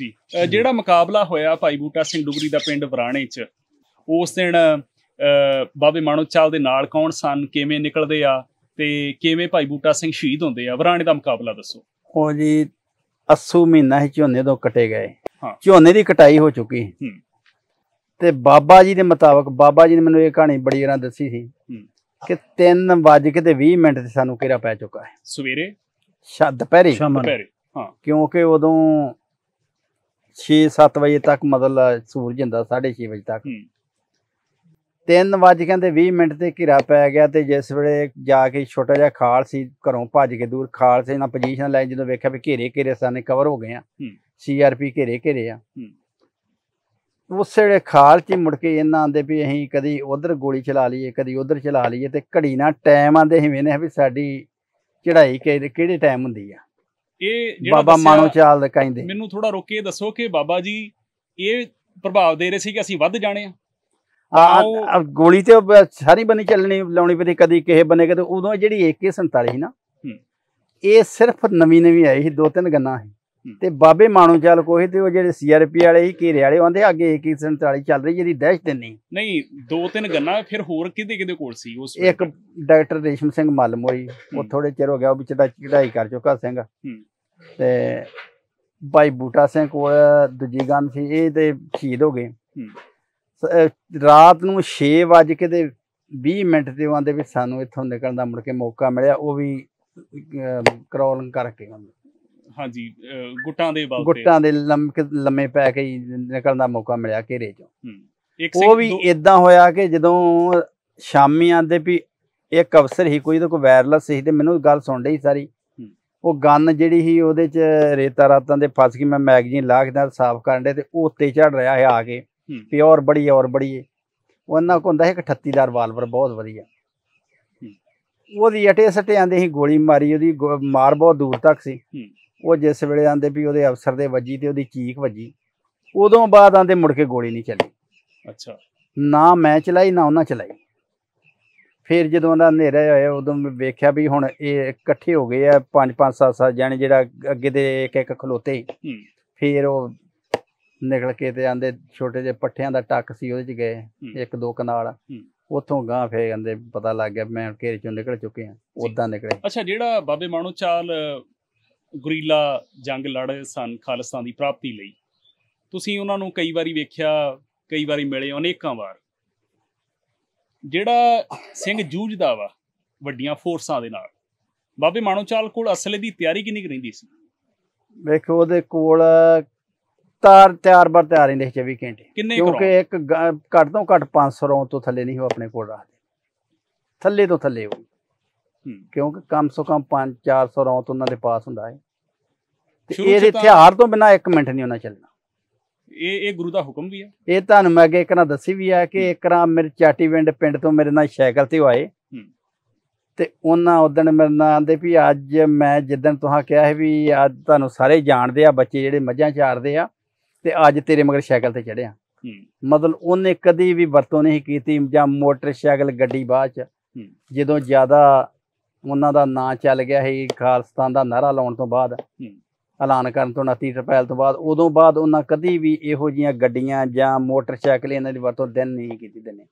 ਸੀ ਜਿਹੜਾ ਮੁਕਾਬਲਾ ਹੋਇਆ ਭਾਈ ਬੂਟਾ ਸਿੰਘ ਡੁਗਰੀ ਦਾ ਪਿੰਡ ਵਰਾਣੇ 'ਚ ਉਸ ਦਿਨ ਬਾਬੇ ਮਾਨੋਚਾਲ ਦੇ ਨਾਲ ਕੌਣ ਸਨ ਕਿਵੇਂ ਨਿਕਲਦੇ ਆ ਤੇ ਕਿਵੇਂ ਭਾਈ ਬੂਟਾ ਸਿੰਘ ਸ਼ਹੀਦ ਹੁੰਦੇ ਆ ਵਰਾਣੇ ਦਾ ਮੁਕਾਬਲਾ ਦੱਸੋ ਉਹ ਜੀ 80 ਮਹੀਨਾ ਹੀ ਝੋਨੇ ਤੋਂ ਕਟੇ ਗਏ ਝੋਨੇ ਦੀ ਕਟਾਈ ਹੋ ਚੁੱਕੀ ਤੇ ਬਾਬਾ ਜੀ ਦੇ ਮੁਤਾਬਕ ਬਾਬਾ ਜੀ ਨੇ ਮੈਨੂੰ ਇਹ ਕਹਾਣੀ ਬੜੀ ਜਰਾ ਦੱਸੀ ਸੀ ਕਿ 3 ਵਜੇ ਕਿਤੇ 20 ਮਿੰਟ ਤੇ ਸਾਨੂੰ ਕਿਹੜਾ ਪੈ ਚੁੱਕਾ ਹੈ ਸਵੇਰੇ ਸ਼ਾਮ ਦੁਪਹਿਰੇ ਸ਼ਾਮ ਦੁਪਹਿਰੇ ਹਾਂ ਕਿਉਂਕਿ ਉਦੋਂ 6-7 ਵਜੇ ਤੱਕ ਮਤਲਬ ਸੂਰਜ ਹੁੰਦਾ 6:30 ਵਜੇ ਤੱਕ 3 ਵਜੇ ਕਹਿੰਦੇ 20 ਮਿੰਟ ਤੇ ਘਿਰਾ ਪੈ ਗਿਆ ਤੇ ਜਿਸ ਵੇਲੇ ਜਾ ਕੇ ਛੋਟਾ ਜਿਹਾ ਖਾਲ ਸੀ ਘਰੋਂ ਭੱਜ ਕੇ ਦੂਰ ਖਾਲ ਸੇ ਨਾ ਪੋਜੀਸ਼ਨ ਲੈ ਜਦੋਂ ਵੇਖਿਆ ਵੀ ਘੇਰੇ ਘੇਰੇ ਸਾਨੇ ਕਵਰ ਹੋ ਗਏ ਆ ਸੀਆਰਪੀ ਘੇਰੇ ਘੇਰੇ ਆ ਉਸੇ ਜਿਹੜੇ ਖਾਲ 'ਚ ਮੁੜ ਕੇ ਇਹਨਾਂ ਆਂਦੇ ਵੀ ਅਸੀਂ ਕਦੀ ਉਧਰ ਗੋਲੀ ਚਲਾ ਲਈਏ ਕਦੀ ਉਧਰ ਚਲਾ ਲਈਏ ਤੇ ਘੜੀ ਨਾਲ ਟਾਈਮ ਆਂਦੇ ਹਿਵੇਂ ਨੇ ਵੀ ਸਾਡੀ ਚੜਾਈ ਕਿਹੜੇ ਟਾਈਮ ਹੁੰਦੀ ਆ ਇਹ ਜਿਹੜਾ ਬਾਬਾ ਮਾਨੋ ਚਾਲ ਦੇ ਕਹਿੰਦੇ ਮੈਨੂੰ ਥੋੜਾ ਰੋਕ ਕੇ ਦੱਸੋ ਕਿ ਬਾਬਾ ਜੀ ਇਹ ਪ੍ਰਭਾਵ ਦੇ ਰਹੇ ਸੀ ਕਿ ਅਸੀਂ ਵੱਧ ਜਾਣੇ ਆ ਆ ਗੋਲੀ ਤੇ ਸਾਰੀ ਬਣੀ ਚੱਲਣੀ ਲਾਉਣੀ ਪਈ ਕਦੀ ਕਿਸੇ ਬਨੇਗਾ ਕਦੇ ਉਦੋਂ ਜਿਹੜੀ AK47 ਸੀ ਨਾ ਇਹ ਸਿਰਫ ਨਵੀਂ ਨਵੀਂ ਆਈ ਸੀ ਦੋ ਤਿੰਨ ਗੰਨਾ ਸੀ ਤੇ ਬਾਬੇ ਮਾਣੋ ਚਾਲ ਕੋਹੇ ਤੇ ਉਹ ਜਿਹੜੇ ਸੀਆਰਪੀ ਵਾਲੇ ਹੀ ਘੇਰੇ ਵਾਲੇ ਆਂਦੇ ਅੱਗੇ 2147 ਚੱਲ ਰਹੀ ਜਿਹਦੀ ਦਹਿਸ਼ਤ ਨਹੀਂ ਨਹੀਂ ਦੋ ਤਿੰਨ ਗੰਨਾ ਫਿਰ ਹੋਰ ਕਿਤੇ ਕਿਤੇ ਕੋਲ ਸੀ ਉਸ ਇੱਕ ਡਾਕਟਰ ਰੇਸ਼ਮ ਸਿੰਘ ਮਲਮੋਈ ਉਹ ਥੋੜੇ ਚਿਰ ਹੋ ਗਿਆ ਉਹ ਵਿੱਚ ਦਾ ਚੜਾਈ ਕਰ ਚੁੱਕਾ ਸਿੰਘ ਤੇ ਭਾਈ ਬੂਟਾ ਸਿੰਘ ਕੋਲ ਦੂਜੀ ਗੰਨ ਸੀ ਇਹ ਤੇ ਸ਼ਹੀਦ ਹੋ ਗਏ ਰਾਤ ਨੂੰ 6 ਵਜੇ ਕੇ ਦੇ 20 ਮਿੰਟ ਤੇ ਆਂਦੇ ਵੀ ਸਾਨੂੰ ਇੱਥੋਂ ਨਿਕਲਣ ਦਾ ਮੁੜ ਕੇ ਮੌਕਾ ਮਿਲਿਆ ਉਹ ਵੀ ਕਰੋਲਿੰਗ ਕਰਕੇ ਆਉਂਦੇ ਹਾਂਜੀ ਗੁੱਟਾਂ ਦੇ ਬਲ ਤੇ ਗੁੱਟਾਂ ਦੇ ਲੰਮੇ ਲੰਮੇ ਪੈ ਕੇ ਨਿਕਲਣ ਦਾ ਮੌਕਾ ਮਿਲਿਆ ਘੇਰੇ ਚੋਂ ਉਹ ਵੀ ਇਦਾਂ ਹੋਇਆ ਕਿ ਜਦੋਂ ਸ਼ਾਮੀ ਆਂਦੇ ਵੀ ਇੱਕ ਅਫਸਰ ਹੀ ਕੋਈ ਤਾਂ ਕੋਈ ਵਾਇਰਲੈਸ ਸੀ ਤੇ ਮੈਨੂੰ ਗੱਲ ਸੁਣ ਲਈ ਸਾਰੀ ਉਹ ਗਨ ਜਿਹੜੀ ਸੀ ਉਹਦੇ ਚ ਰੇਤਾ ਰਾਤਾਂ ਦੇ ਫਸ ਗਈ ਮੈਂ ਮੈਗਜ਼ੀਨ ਲਾ ਕੇ ਨਾਲ ਸਾਫ਼ ਕਰਨ ਦੇ ਤੇ ਉਹ ਉੱਤੇ ਚੜ ਰਿਹਾ ਹੈ ਆ ਕੇ ਤੇ ਔਰ ਬੜੀ ਔਰ ਬੜੀ ਉਹਨਾਂ ਕੋ ਹੁੰਦਾ ਹੈ 38 ਦਾ ਰਵਾਲਵਰ ਬਹੁਤ ਵਧੀਆ ਉਹਦੀ ਅਟੇ ਸਟੇ ਆਂਦੇ ਸੀ ਗੋਲੀ ਮਾਰੀ ਉਹਦੀ ਮਾਰ ਬਹੁਤ ਦੂਰ ਤੱਕ ਸੀ ਉਹ ਜਿਸ ਵੇਲੇ ਆਂਦੇ ਵੀ ਉਹਦੇ ਅਫਸਰ ਦੇ ਵੱਜੀ ਤੇ ਉਹਦੀ ਚੀਕ ਵੱਜੀ ਉਦੋਂ ਬਾਅਦ ਆਂਦੇ ਮੁੜ ਕੇ ਗੋਲੀ ਨਹੀਂ ਚੱਲੀ ਅੱਛਾ ਨਾ ਮੈਂ ਚਲਾਈ ਨਾ ਉਹਨਾਂ ਚਲਾਈ ਫਿਰ ਜਦੋਂ ਦਾ ਹਨੇਰਾ ਹੋਇਆ ਉਦੋਂ ਮੈਂ ਵੇਖਿਆ ਵੀ ਹੁਣ ਇਹ ਇਕੱਠੇ ਹੋ ਗਏ ਆ ਪੰਜ ਪੰਜ ਸੱਤ ਸੱਤ ਜਾਨੇ ਜਿਹੜਾ ਅੱਗੇ ਦੇ ਇੱਕ ਇੱਕ ਖਲੋਤੇ ਫਿਰ ਉਹ ਨਿਕਲ ਕੇ ਤੇ ਆਂਦੇ ਛੋਟੇ ਜਿਹੇ ਪੱਠਿਆਂ ਦਾ ਟੱਕ ਸੀ ਉਹਦੇ ਚ ਗਏ ਇੱਕ ਦੋ ਕਨਾਲ ਉਥੋਂ ਗਾਂ ਫੇਰ ਜਾਂਦੇ ਪਤਾ ਲੱਗ ਗਿਆ ਮੈਂ ਘੇਰੇ ਚੋਂ ਨਿਕਲ ਚੁੱਕੇ ਆ ਉਦਾਂ ਨਿਕਲੇ ਅੱਛਾ ਜਿਹੜਾ ਬਾਬੇ ਮਾਨੋ ਚਾਲ ਗੁਰੀਲਾ ਜੰਗ ਲੜੇ ਸਨ ਖਾਲਸਾ ਦੀ ਪ੍ਰਾਪਤੀ ਲਈ ਤੁਸੀਂ ਉਹਨਾਂ ਨੂੰ ਕਈ ਵਾਰੀ ਵੇਖਿਆ ਕਈ ਵਾਰੀ ਮਿਲੇ ਅਨੇਕਾਂ ਵਾਰ ਜਿਹੜਾ ਸਿੰਘ ਜੂਝਦਾ ਵਾ ਵੱਡੀਆਂ ਫੋਰਸਾਂ ਦੇ ਨਾਲ ਬਾਬੇ ਮਾਨੋਚਾਲ ਕੋਲ ਅਸਲੇ ਦੀ ਤਿਆਰੀ ਕਿੰਨੀ ਰਹਿੰਦੀ ਸੀ ਵੇਖੋ ਉਹਦੇ ਕੋਲ ਤਾਰ ਤਿਆਰ ਬਰ ਤਿਆਰ ਰਹਿੰਦੇ 24 ਘੰਟੇ ਕਿਉਂਕਿ ਇੱਕ ਘੱਟ ਤੋਂ ਘੱਟ 500 ਰੋਂ ਤੋਂ ਥੱਲੇ ਨਹੀਂ ਉਹ ਆਪਣੇ ਕੋਲ ਰੱਖਦੇ ਥੱਲੇ ਤੋਂ ਥੱਲੇ ਉਹ ਕਿਉਂਕਿ ਕਮ ਸੋ ਕਮ 5 400 ਰੌਂਤ ਉਹਨਾਂ ਦੇ ਪਾਸ ਹੁੰਦਾ ਹੈ ਤੇ ਇਹ ਹਥਿਆਰ ਤੋਂ ਬਿਨਾ 1 ਮਿੰਟ ਨਹੀਂ ਉਹਨਾਂ ਚੱਲਣਾ ਇਹ ਇਹ ਗੁਰੂ ਦਾ ਹੁਕਮ ਵੀ ਹੈ ਇਹ ਤੁਹਾਨੂੰ ਮੈਂ ਅੱਗੇ ਇੱਕ ਨਾ ਦੱਸੀ ਵੀ ਹੈ ਕਿ ਇੱਕ ਮੇਰੇ ਚਾਟੀਵਿੰਡ ਪਿੰਡ ਤੋਂ ਮੇਰੇ ਨਾਲ ਸਾਈਕਲ ਤੇ ਆਏ ਤੇ ਉਹਨਾਂ ਉਦਣ ਮੇਰੇ ਨਾਲ ਆਂਦੇ ਵੀ ਅੱਜ ਮੈਂ ਜਿੱਦਣ ਤੁਹਾਂ ਕਿਹਾ ਹੈ ਵੀ ਅੱਜ ਤੁਹਾਨੂੰ ਸਾਰੇ ਜਾਣਦੇ ਆ ਬੱਚੇ ਜਿਹੜੇ ਮੱਝਾਂ ਚਾਰਦੇ ਆ ਤੇ ਅੱਜ ਤੇਰੇ ਮਗਰ ਸਾਈਕਲ ਤੇ ਚੜਿਆ ਮਤਲਬ ਉਹਨੇ ਕਦੀ ਵੀ ਵਰਤੋਂ ਨਹੀਂ ਕੀਤੀ ਜਾਂ ਮੋਟਰਸਾਈਕਲ ਗੱਡੀ ਬਾਅਦ ਚ ਜਦੋਂ ਜ਼ਿਆਦਾ ਉਹਨਾਂ ਦਾ ਨਾਂ ਚੱਲ ਗਿਆ ਸੀ ਖਾਲਸਤਾਨ ਦਾ ਨਾਰਾ ਲਾਉਣ ਤੋਂ ਬਾਅਦ ਐਲਾਨ ਕਰਨ ਤੋਂ 29 ਅਪ੍ਰੈਲ ਤੋਂ ਬਾਅਦ ਉਦੋਂ ਬਾਅਦ ਉਹਨਾਂ ਕਦੀ ਵੀ ਇਹੋ ਜੀਆਂ ਗੱਡੀਆਂ ਜਾਂ ਮੋਟਰਸਾਈਕਲ ਇਹਨਾਂ ਦੀ ਵਰਤੋਂ ਦਿਨ ਨਹੀਂ ਕੀਤੀ ਦਿਨੇ